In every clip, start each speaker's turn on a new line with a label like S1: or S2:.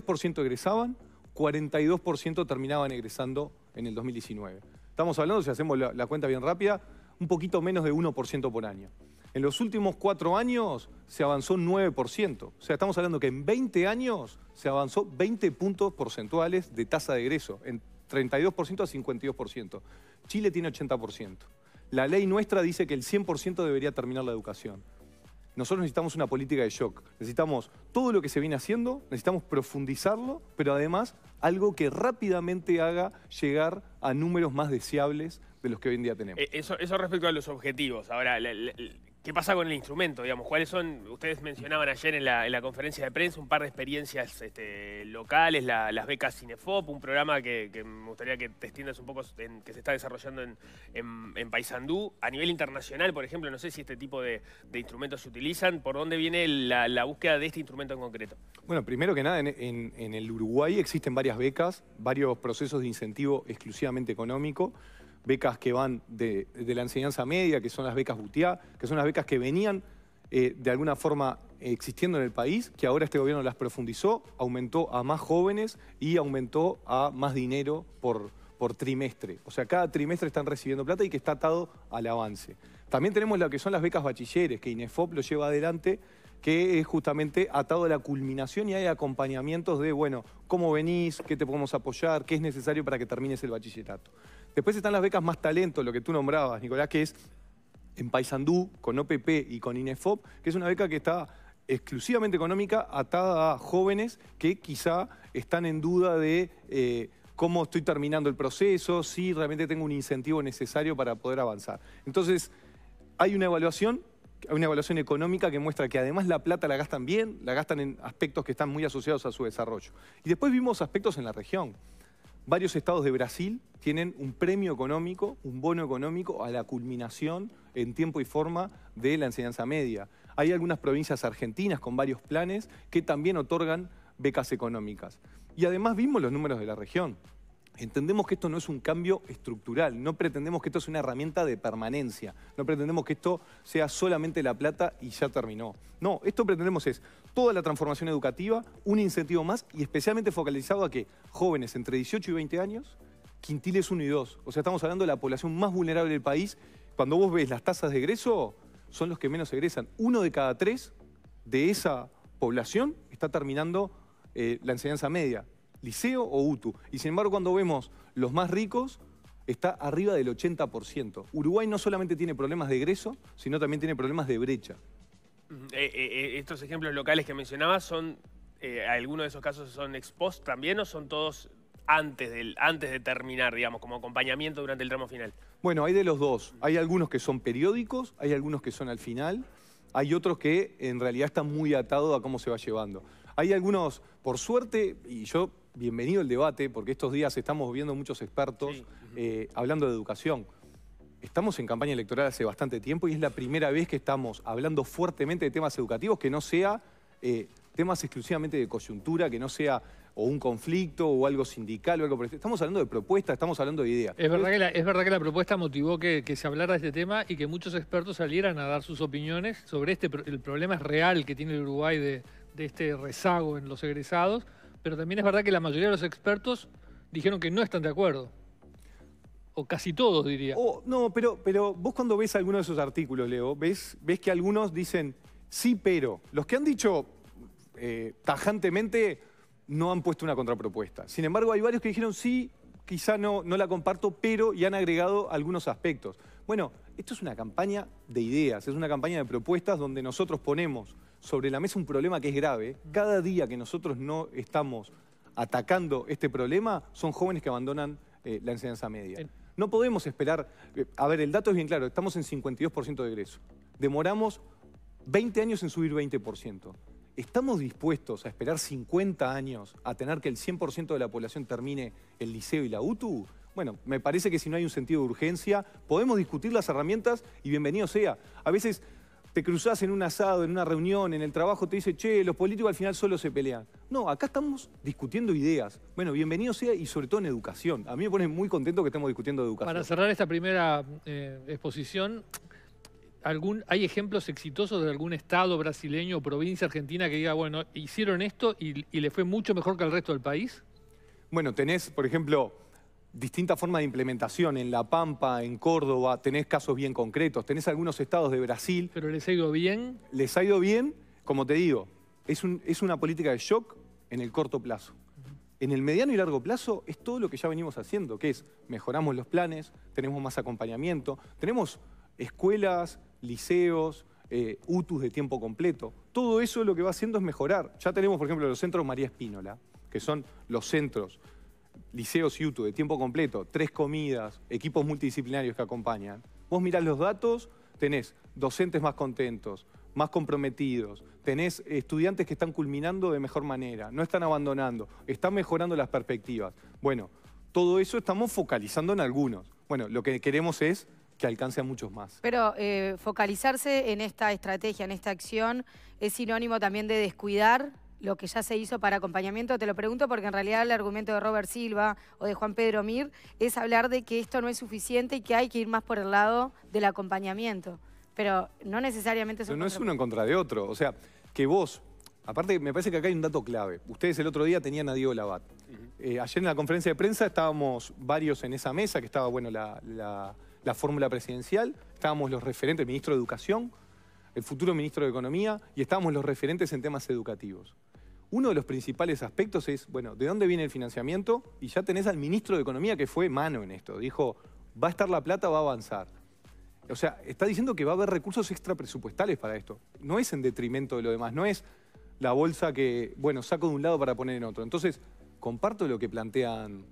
S1: 42% egresaban, 42% terminaban egresando en el 2019. Estamos hablando, si hacemos la, cuenta bien rápida, un poquito menos de 1% por año. En los últimos cuatro años se avanzó 9%. O sea, estamos hablando que en 20 años se avanzó 20 puntos porcentuales de tasa de egreso, en 32% a 52%. Chile tiene 80%. La ley nuestra dice que el 100% debería terminar la educación. Nosotros necesitamos una política de shock. Necesitamos todo lo que se viene haciendo, necesitamos profundizarlo, pero además algo que rápidamente haga llegar a números más deseables de los que hoy en día tenemos. E,
S2: eso, respecto a los objetivos. Ahora, ¿Qué pasa con el instrumento? Digamos, ¿cuáles son? Ustedes mencionaban ayer en la, conferencia de prensa un par de experiencias este, locales, las becas Cinefop, un programa que, me gustaría que te extiendas un poco, que se está desarrollando en, Paysandú. A nivel internacional, por ejemplo, no sé si este tipo de, instrumentos se utilizan. ¿Por dónde viene la, búsqueda de este instrumento en concreto?
S1: Bueno, primero que nada, en el Uruguay existen varias becas, varios procesos de incentivo exclusivamente económico becas que van de, la enseñanza media, que son las becas Butiá, que son las becas que venían eh, de alguna forma existiendo en el país, que ahora este gobierno las profundizó, aumentó a más jóvenes y aumentó a más dinero por, por trimestre. O sea, cada trimestre están recibiendo plata y que está atado al avance. También tenemos lo que son las becas bachilleres, que INEFOP lo lleva adelante, que es justamente atado a la culminación y hay acompañamientos de, bueno, cómo venís, qué te podemos apoyar, qué es necesario para que termines el bachillerato. Después están las becas más talento, lo que tú nombrabas, Nicolás, que es en Paysandú, con OPP y con INEFOP, que es una beca que está exclusivamente económica, atada a jóvenes que quizá están en duda de eh, cómo estoy terminando el proceso, si realmente tengo un incentivo necesario para poder avanzar. Entonces, hay una evaluación, hay una evaluación económica que muestra que además la plata la gastan bien, la gastan en aspectos que están muy asociados a su desarrollo. Y después vimos aspectos en la región varios estados de Brasil tienen un premio económico, un bono económico a la culminación en tiempo y forma de la enseñanza media. Hay algunas provincias argentinas con varios planes que también otorgan becas económicas. Y además vimos los números de la región entendemos que esto no es un cambio estructural, no pretendemos que esto sea una herramienta de permanencia, no pretendemos que esto sea solamente la plata y ya terminó. No, esto pretendemos es toda la transformación educativa, un incentivo más y especialmente focalizado a que jóvenes entre 18 y 20 años, quintiles 1 y 2, o sea, estamos hablando de la población más vulnerable del país, cuando vos ves las tasas de egreso, son los que menos egresan. Uno de cada tres de esa población está terminando eh, la enseñanza media. Liceo o UTU. Y sin embargo, cuando vemos los más ricos, está arriba del 80%. Uruguay no solamente tiene problemas de egreso, sino también tiene problemas de brecha.
S2: Mm, eh, eh, eh, estos ejemplos locales que mencionabas son, algunos de esos casos son ex también o son todos antes, del, antes de terminar, digamos, como acompañamiento durante el tramo final?
S1: Bueno, hay de los dos. Hay algunos que son periódicos, hay algunos que son al final, hay otros que en realidad están muy atados a cómo se va llevando. Hay algunos, por suerte, y yo bienvenido al debate, porque estos días estamos viendo muchos expertos eh, hablando de educación. Estamos en campaña electoral hace bastante tiempo y es la primera vez que estamos hablando fuertemente de temas educativos que no sea eh, temas exclusivamente de coyuntura, que no sea un conflicto o algo sindical Estamos hablando de propuestas, estamos hablando de ideas.
S3: Es verdad que la, propuesta motivó que, se hablara de este tema y que muchos expertos salieran a dar sus opiniones sobre este el problema real que tiene el Uruguay de este rezago en los egresados pero también es verdad que la mayoría de los expertos dijeron que no están de acuerdo. O casi todos, diría.
S1: no, pero, pero vos cuando ves alguno de esos artículos, Leo, ves, ves que algunos dicen sí, pero. Los que han dicho eh, tajantemente no han puesto una contrapropuesta. Sin embargo, hay varios que dijeron sí, quizá no, no la comparto, pero y han agregado algunos aspectos. Bueno, esto es una campaña de ideas, es una campaña de propuestas donde nosotros ponemos sobre la mesa un problema que es grave. Cada día que nosotros no estamos atacando este problema son jóvenes que abandonan eh, la enseñanza media. No podemos esperar... Eh, a ver, el dato es bien claro, estamos en 52% de egreso. Demoramos 20 años en subir 20%. ¿Estamos dispuestos a esperar 50 años a tener que el 100% de la población termine el liceo y la UTU? Bueno, me parece que si no hay un sentido de urgencia, podemos discutir las herramientas y bienvenido sea. A veces te cruzás en un asado, en una reunión, en el trabajo, te dice, che, los políticos al final solo se pelean. No, acá estamos discutiendo ideas. Bueno, bienvenido sea y sobre todo en educación. A mí me pone muy contento que estemos discutiendo educación. Para
S3: cerrar esta primera eh, exposición, ¿hay ejemplos exitosos de algún estado brasileño o provincia argentina que diga, bueno, hicieron esto y, y le fue mucho mejor que al resto del país? Bueno, tenés, por ejemplo, distintas formas de implementación en La
S1: Pampa, en Córdoba, tenés casos bien concretos, tenés algunos estados de Brasil. ¿Pero les ha ido bien? Les ha ido bien, como te digo, es, una política de shock en el corto plazo. En el mediano y largo plazo es todo lo que ya venimos haciendo, que es mejoramos los planes, tenemos más acompañamiento, tenemos escuelas, liceos, eh, UTUS de tiempo completo. Todo eso lo que va haciendo es mejorar. Ya tenemos, por ejemplo, los centros María Espínola, que son los centros liceos YouTube de tiempo completo, tres comidas, equipos multidisciplinarios que acompañan, vos mirás los datos, tenés docentes más contentos, más comprometidos, tenés estudiantes que están culminando de mejor manera, no están abandonando, están mejorando las perspectivas. Bueno, todo eso estamos focalizando en algunos. Bueno, lo que queremos es que alcance a muchos más.
S4: Pero eh, focalizarse en esta estrategia, en esta acción, es sinónimo también de descuidar lo que ya se hizo para acompañamiento, te lo pregunto porque en realidad el argumento de Robert Silva o de Juan Pedro Mir es hablar de que esto no es suficiente y que hay que ir más por el lado del acompañamiento. Pero no necesariamente... Es Pero no es
S1: uno en contra de otro. O sea, que vos... Aparte, me parece que acá hay un dato clave. Ustedes el otro día tenían a Diego Labat. Eh, ayer en la conferencia de prensa estábamos varios en esa mesa, que estaba, bueno, la, la fórmula presidencial, estábamos los referentes, el ministro de Educación, el futuro ministro de Economía, y estábamos los referentes en temas educativos. Uno de los principales aspectos es, bueno, ¿de dónde viene el financiamiento? Y ya tenés al ministro de Economía que fue mano en esto. Dijo, va a estar la plata, va a avanzar. O sea, está diciendo que va a haber recursos extra presupuestales para esto. No es en detrimento de lo demás, no es la bolsa que, bueno, saco de un lado para poner en otro. Entonces, comparto lo que plantean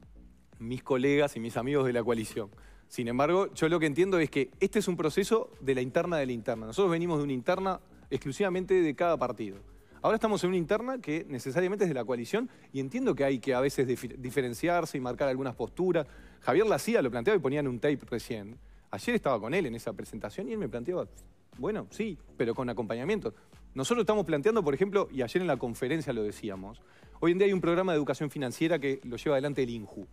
S1: mis colegas y mis amigos de la coalición. Sin embargo, yo lo que entiendo es que este es un proceso de la interna de la interna. Nosotros venimos de una interna exclusivamente de cada partido. Ahora estamos en una interna que necesariamente es de la coalición y entiendo que hay que a veces diferenciarse y marcar algunas posturas. Javier Lacía lo planteaba y ponía en un tape recién. Ayer estaba con él en esa presentación y él me planteaba, bueno, sí, pero con acompañamiento. Nosotros estamos planteando, por ejemplo, y ayer en la conferencia lo decíamos, hoy en día hay un programa de educación financiera que lo lleva adelante el INJU,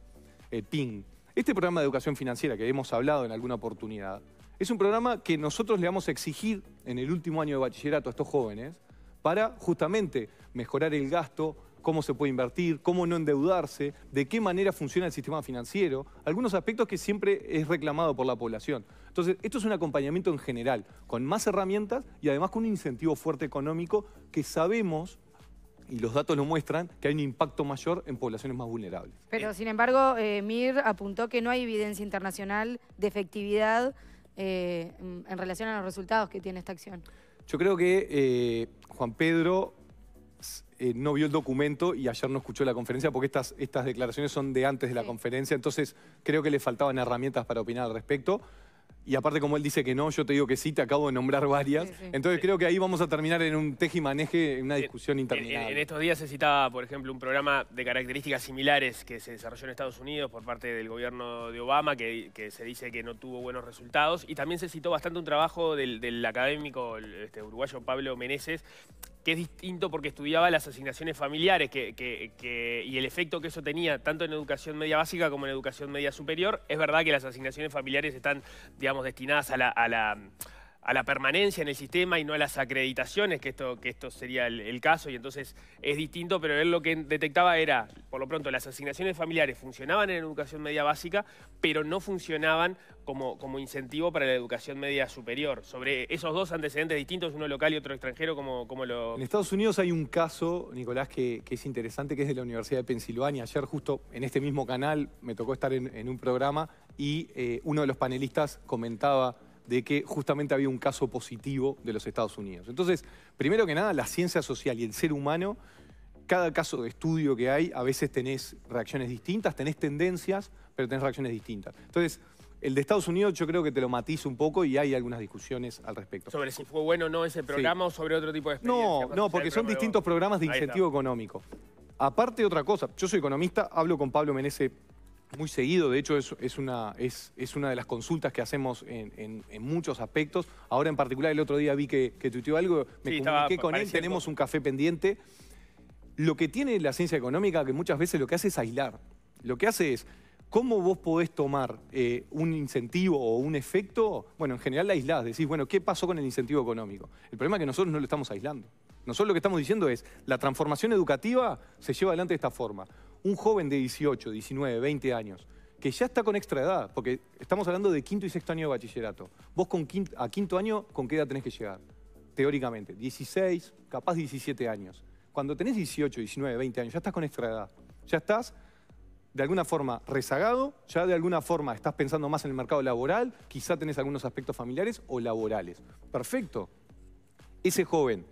S1: el PIN. Este programa de educación financiera que hemos hablado en alguna oportunidad, es un programa que nosotros le vamos a exigir en el último año de bachillerato a estos jóvenes para justamente mejorar el gasto, cómo se puede invertir, cómo no endeudarse, de qué manera funciona el sistema financiero, algunos aspectos que siempre es reclamado por la población. Entonces, esto es un acompañamiento en general, con más herramientas y además con un incentivo fuerte económico que sabemos y los datos lo muestran, que hay un impacto mayor en poblaciones más vulnerables.
S4: Pero, sin embargo, eh, Mir apuntó que no hay evidencia internacional de efectividad eh, en relación a los resultados que tiene esta acción.
S1: Yo creo que eh, Juan Pedro eh, no vio el documento y ayer no escuchó la conferencia porque estas, estas declaraciones son de antes de la conferencia, entonces creo que le faltaban herramientas para opinar al respecto. Y aparte, como él dice que no, yo te digo que sí, te acabo de nombrar varias. Entonces creo que ahí vamos a terminar en un maneje, en una discusión interminable. En,
S2: estos días se citaba, por ejemplo, un programa de características similares que se desarrolló en Estados Unidos por parte del gobierno de Obama, que, se dice que no tuvo buenos resultados. Y también se citó bastante un trabajo del, académico este, uruguayo Pablo Meneses, que es distinto porque estudiaba las asignaciones familiares que, y el efecto que eso tenía tanto en educación media básica como en educación media superior. Es verdad que las asignaciones familiares están, digamos, destinadas a la a la permanencia en el sistema y no a las acreditaciones, que esto, que esto sería el, caso, y entonces es distinto, pero él lo que detectaba era, por lo pronto, las asignaciones familiares funcionaban en educación media básica, pero no funcionaban como, como incentivo para la educación media superior. Sobre esos dos antecedentes distintos, uno local y otro extranjero, como, como lo...? En
S1: Estados Unidos hay un caso, Nicolás, que, es interesante, que es de la Universidad de Pensilvania. Ayer, justo en este mismo canal, me tocó estar en, un programa y eh, uno de los panelistas comentaba de que justamente había un caso positivo de los Estados Unidos. Entonces, primero que nada, la ciencia social y el ser humano, cada caso de estudio que hay, a veces tenés reacciones distintas, tenés tendencias, pero tenés reacciones distintas. Entonces, el de Estados Unidos yo creo que te lo matizo un poco y hay algunas discusiones al respecto. Sobre
S2: si fue bueno o no ese programa o sobre otro tipo de experiencia. No, no, porque son distintos programas de incentivo
S1: económico. Aparte otra cosa, yo soy economista, hablo con Pablo Menese muy seguido, de hecho es, una, de las consultas que hacemos en, muchos aspectos. Ahora en particular el otro día vi que, tuiteó algo, me comuniqué con él, tenemos un café pendiente. Lo que tiene la ciencia económica que muchas veces lo que hace es aislar. Lo que hace es, ¿cómo vos podés tomar eh, un incentivo o un efecto? Bueno, en general la aislás, decís, bueno, ¿qué pasó con el incentivo económico? El problema es que nosotros no lo estamos aislando. Nosotros lo que estamos diciendo es, la transformación educativa se lleva adelante de esta forma un joven de 18, 19, 20 años, que ya está con extra edad, porque estamos hablando de quinto y sexto año de bachillerato, vos con a quinto año, ¿con qué edad tenés que llegar? Teóricamente, 16, capaz 17 años. Cuando tenés 18, 19, 20 años, ya estás con extra edad. Ya estás de alguna forma rezagado, ya de alguna forma estás pensando más en el mercado laboral, quizá tenés algunos aspectos familiares o laborales. Perfecto. Ese joven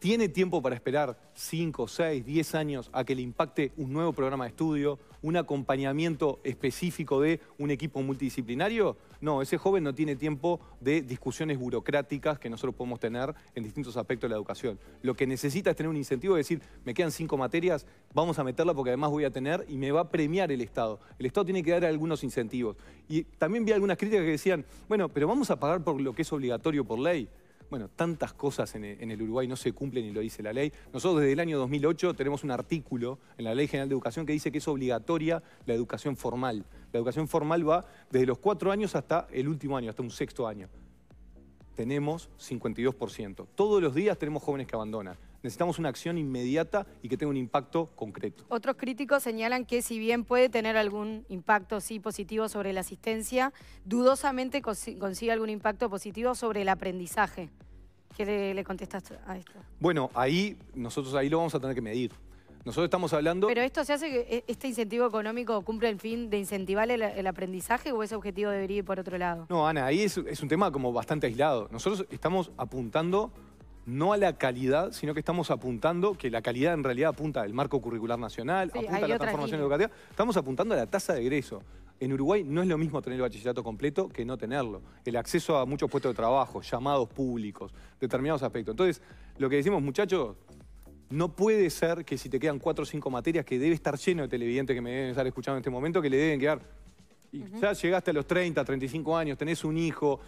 S1: ¿Tiene tiempo para esperar 5, 6, 10 años a que le impacte un nuevo programa de estudio, un acompañamiento específico de un equipo multidisciplinario? No, ese joven no tiene tiempo de discusiones burocráticas que nosotros podemos tener en distintos aspectos de la educación. Lo que necesita es tener un incentivo de decir, me quedan cinco materias, vamos a meterla porque además voy a tener y me va a premiar el Estado. El Estado tiene que dar algunos incentivos. Y también vi algunas críticas que decían, bueno, pero vamos a pagar por lo que es obligatorio por ley. Bueno, tantas cosas en el Uruguay no se cumplen y lo dice la ley. Nosotros desde el año 2008 tenemos un artículo en la Ley General de Educación que dice que es obligatoria la educación formal. La educación formal va desde los cuatro años hasta el último año, hasta un sexto año. Tenemos 52%. Todos los días tenemos jóvenes que abandonan. Necesitamos una acción inmediata y que tenga un impacto concreto.
S4: Otros críticos señalan que si bien puede tener algún impacto sí, positivo sobre la asistencia, dudosamente consigue algún impacto positivo sobre el aprendizaje. ¿Qué le, contestas a esto?
S1: Bueno, ahí nosotros ahí lo vamos a tener que medir. Nosotros estamos hablando... ¿Pero
S4: esto se hace que e, este incentivo económico cumple el fin de incentivar el, aprendizaje o ese objetivo debería ir por otro lado?
S1: No, Ana, ahí es, es un tema como bastante aislado. Nosotros estamos apuntando no a la calidad, sino que estamos apuntando, que la calidad en realidad apunta al marco curricular nacional, apunta a la transformación educativa, estamos apuntando a la tasa de egreso. En Uruguay no es lo mismo tener el bachillerato completo que no tenerlo. El acceso a muchos puestos de trabajo, llamados públicos, determinados aspectos. Entonces, lo que decimos, muchachos, no puede ser que si te quedan cuatro o cinco materias, que debe estar lleno de televidentes que me deben estar escuchando en este momento, que le deben quedar... Y Ya llegaste a los 30, 35 años, tenés un hijo,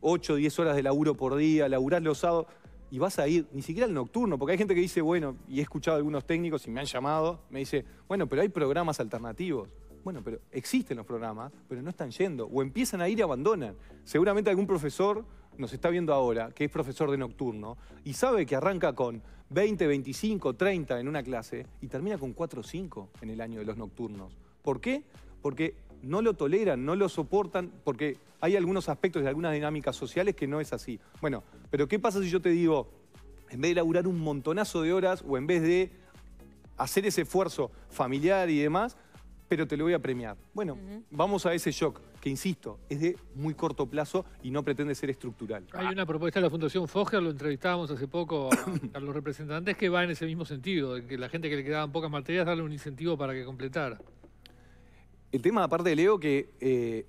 S1: 8, 10 horas de laburo por día, laburás los sábados y vas a ir, ni siquiera al nocturno, porque hay gente que dice, bueno, y he escuchado a algunos técnicos y me han llamado, me dice, bueno, pero hay programas alternativos. Bueno, pero existen los programas, pero no están yendo, o empiezan a ir y abandonan. Seguramente algún profesor nos está viendo ahora, que es profesor de nocturno, y sabe que arranca con 20, 25, 30 en una clase y termina con 4 o 5 en el año de los nocturnos. ¿Por qué? Porque no lo toleran, no lo soportan, porque hay algunos aspectos de algunas dinámicas sociales que no es así. Bueno, pero ¿qué pasa si yo te digo, en vez de laburar un montonazo de horas o en vez de hacer ese esfuerzo familiar y demás, pero te lo voy a premiar. Bueno, vamos a ese shock, que insisto, es de muy corto plazo y no pretende ser estructural.
S3: Hay una propuesta de la Fundación Foger, lo entrevistábamos hace poco a, los representantes, que va en ese mismo sentido, de que la gente que le quedaban pocas materias darle un incentivo para que completara.
S1: El tema, aparte de Leo, que eh,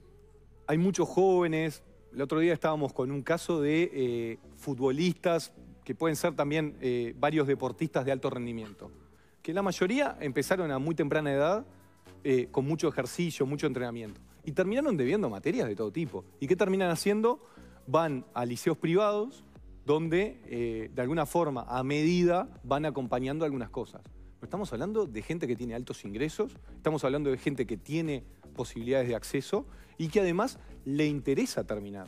S1: hay muchos jóvenes. El otro día estábamos con un caso de eh, futbolistas que pueden ser también eh, varios deportistas de alto rendimiento, que la mayoría empezaron a muy temprana edad con mucho ejercicio, mucho entrenamiento, y terminaron debiendo materias de todo tipo. ¿Y qué terminan haciendo? Van a liceos privados, donde de alguna forma, a medida, van acompañando algunas cosas. Estamos hablando de gente que tiene altos ingresos, estamos hablando de gente que tiene posibilidades de acceso y que además le interesa terminar.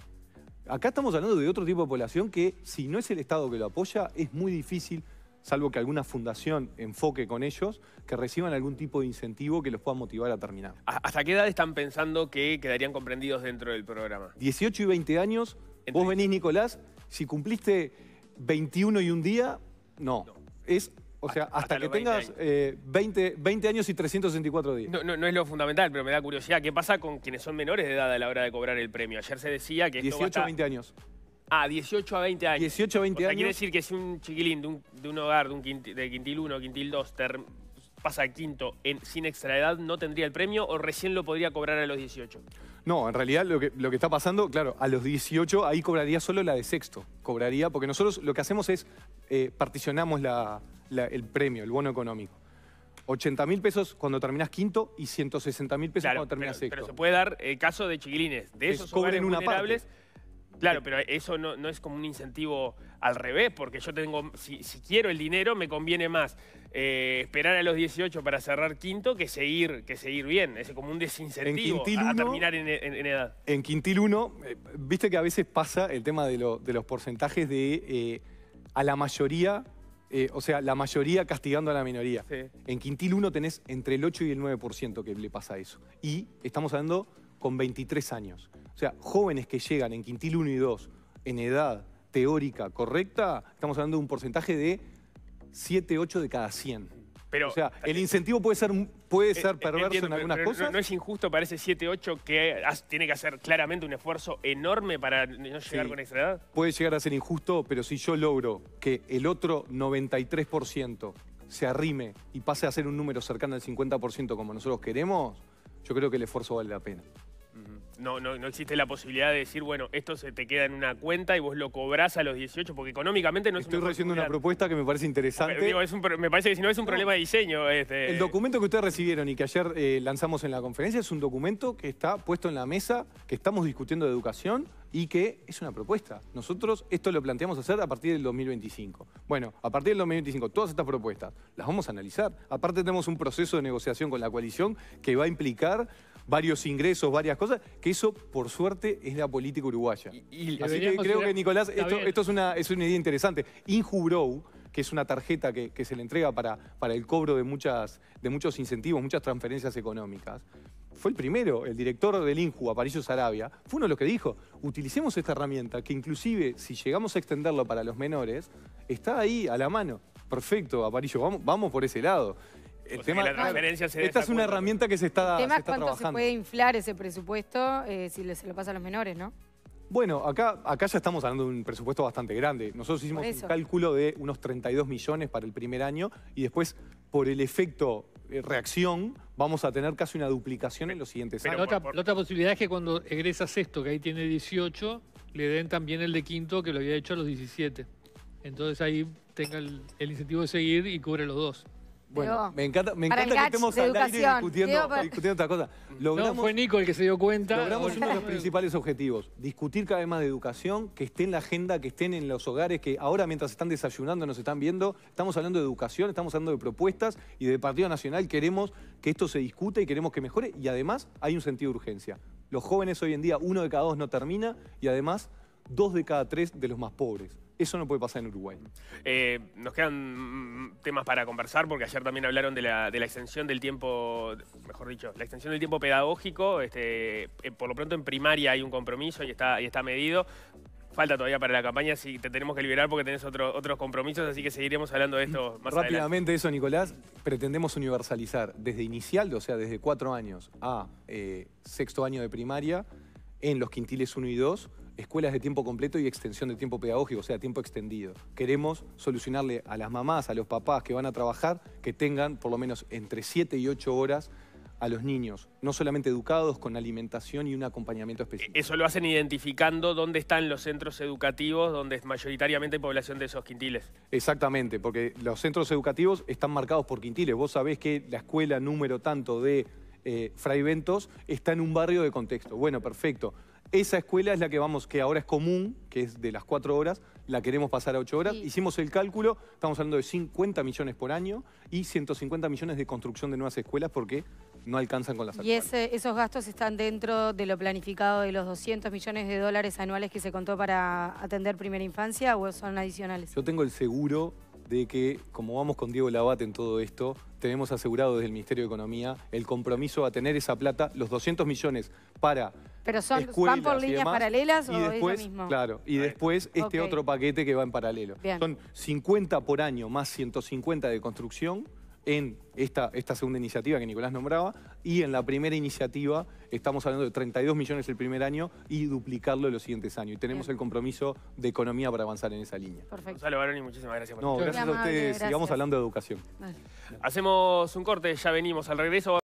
S1: Acá estamos hablando de otro tipo de población que si no es el Estado que lo apoya, es muy difícil, salvo que alguna fundación enfoque con ellos, que reciban algún tipo de incentivo que los pueda motivar a terminar.
S2: ¿Hasta qué edad están pensando que quedarían comprendidos dentro del programa?
S1: 18 y 20 años. Vos venís, Nicolás, si cumpliste 21 y un día, no. Es o sea, hasta, que tengas 20, 20, eh, años y 364 días.
S2: No, no, es lo fundamental, pero me da curiosidad. ¿Qué pasa con quienes son menores de edad a la hora de cobrar el premio? Ayer se decía que... 18 a 20 años. Ah, 18 a 20 años. 18 a 20 o sea, Quiere decir que si un chiquilín de un, hogar, de, un quintil, 1, quintil 2, pasa quinto en, sin edad ¿no tendría el premio o recién lo podría cobrar a los 18?
S1: No, en realidad lo que, lo que está pasando, claro, a los 18 ahí cobraría solo la de sexto. Cobraría, porque nosotros lo que hacemos es eh, particionamos la, el premio, el bono económico. 80 mil pesos cuando terminas quinto y 160 mil pesos cuando terminas sexto. Pero se
S2: puede dar el eh, caso de chiquilines, de esos cobren una vulnerables. Claro, pero eso no, es como un incentivo al revés, porque yo tengo, si, quiero el dinero, me conviene más eh, esperar a los 18 para cerrar quinto que seguir, que seguir bien. Es como un desincentivo a, terminar en, edad.
S1: En Quintil 1, eh, viste que a veces pasa el tema de, los porcentajes de a la mayoría eh, o sea, la mayoría castigando a la minoría. En Quintil 1 tenés entre el 8 y el 9% que le pasa a eso. Y estamos hablando con 23 años. O sea, jóvenes que llegan en Quintil 1 y 2 en edad teórica correcta, estamos hablando de un porcentaje de 7, 8 de cada 100 o sea, el incentivo puede ser, puede eh, ser perverso en algunas cosas. No,
S2: es injusto para ese 7-8 que tiene que hacer claramente un esfuerzo enorme para no llegar con esa edad.
S1: Puede llegar a ser injusto, pero si yo logro que el otro 93% se arrime y pase a ser un número cercano al 50% como nosotros queremos, yo creo que el esfuerzo vale la pena
S2: no, no, no, existe la posibilidad de decir, bueno, esto se te queda en una cuenta y vos lo cobrás a los 18, porque económicamente
S1: no es Estoy recibiendo una propuesta que me parece interesante.
S2: me parece que si no es un problema de diseño. Este, El eh.
S1: documento que ustedes recibieron y que ayer eh, lanzamos en la conferencia es un documento que está puesto en la mesa, que estamos discutiendo de educación y que es una propuesta. Nosotros esto lo planteamos hacer a partir del 2025. Bueno, a partir del 2025, todas estas propuestas las vamos a analizar. Aparte tenemos un proceso de negociación con la coalición que va a implicar varios ingresos, varias cosas, que eso, por suerte, es la política uruguaya. Y, Así que creo que, Nicolás, esto, es, una, es una idea interesante. Injubrow, que es una tarjeta que, se le entrega para, para el cobro de, muchas, de muchos incentivos, muchas transferencias económicas, fue el primero, el director del INJU, Aparicio Sarabia, fue uno de los que dijo, utilicemos esta herramienta que inclusive si llegamos a extenderlo para los menores, está ahí a la mano. Perfecto, Aparicio, vamos, vamos por ese lado esta es una herramienta que se está, el tema cuánto se puede
S4: inflar ese presupuesto eh, si se lo pasa a los menores, ¿no?
S1: Bueno, acá, acá ya estamos hablando de un presupuesto bastante grande. Nosotros hicimos un cálculo de unos 32 millones para el primer año y después, por el efecto eh, reacción, vamos a tener casi una duplicación en los siguientes años.
S3: La otra, posibilidad es que cuando egresas sexto, que ahí tiene 18, le den también el de quinto, que lo había hecho a los 17. Entonces ahí tenga el incentivo de seguir y cubre los dos. Bueno, me encanta, que estemos al discutiendo, discutiendo otra cosa. no, fue Nico el que se dio cuenta. Logramos uno de los
S1: principales objetivos, discutir cada vez más de educación, que esté en la agenda, que estén en los hogares, que ahora mientras están desayunando nos están viendo, estamos hablando de educación, estamos hablando de propuestas y de Partido Nacional queremos que esto se discute y queremos que mejore y además hay un sentido de urgencia. Los jóvenes hoy en día, uno de cada dos no termina y además dos de cada tres de los más pobres. Eso no puede pasar en Uruguay.
S2: Eh, nos quedan mm, mm, temas para conversar porque ayer también hablaron de la, extensión del tiempo, mejor dicho, la extensión del tiempo pedagógico. Este, eh, por lo pronto en primaria hay un compromiso y está, y está medido. Falta todavía para la campaña, si te tenemos que liberar porque tenés otro, otros compromisos, así que seguiremos hablando de esto más Rápidamente
S1: eso, Nicolás. Pretendemos universalizar desde inicial, o sea, desde cuatro años a eh, sexto año de primaria, en los quintiles 1 y 2, escuelas de tiempo completo y extensión de tiempo pedagógico, o sea, tiempo extendido. Queremos solucionarle a las mamás, a los papás que van a trabajar, que tengan por lo menos entre 7 y 8 horas a los niños, no solamente educados, con alimentación y un acompañamiento e-, especial.
S2: Eso lo hacen identificando dónde están los centros educativos, donde es mayoritariamente población de esos
S1: quintiles. Exactamente, porque los centros educativos están marcados por quintiles. Vos sabés que la escuela número tanto de eh, está en un barrio de contexto. Bueno, perfecto. Esa escuela es la que vamos, que ahora es común, que es de las cuatro horas, la queremos pasar a ocho horas. Hicimos el cálculo, estamos hablando de 50 millones por año y 150 millones de construcción de nuevas escuelas porque no alcanzan con las Y
S4: esos gastos están dentro de lo planificado de los 200 millones de dólares anuales que se contó para atender primera infancia o son adicionales? Yo
S1: tengo el seguro de que, como vamos con Diego Labate en todo esto, tenemos asegurado desde el Ministerio de Economía el compromiso a tener esa plata, los 200 millones para
S3: ¿Pero son, van por líneas paralelas y o después, es lo mismo?
S1: Claro, y después este otro paquete que va en paralelo. Son 50 por año más 150 de construcción en esta, esta segunda iniciativa que Nicolás nombraba y en la primera iniciativa estamos hablando de 32 millones el primer año y duplicarlo en los siguientes años. Y tenemos el compromiso de economía para avanzar en esa línea.
S2: Perfecto. Gonzalo Baroni, muchísimas gracias por No, gracias a ustedes. Sigamos hablando de educación. Hacemos un corte, ya venimos al regreso.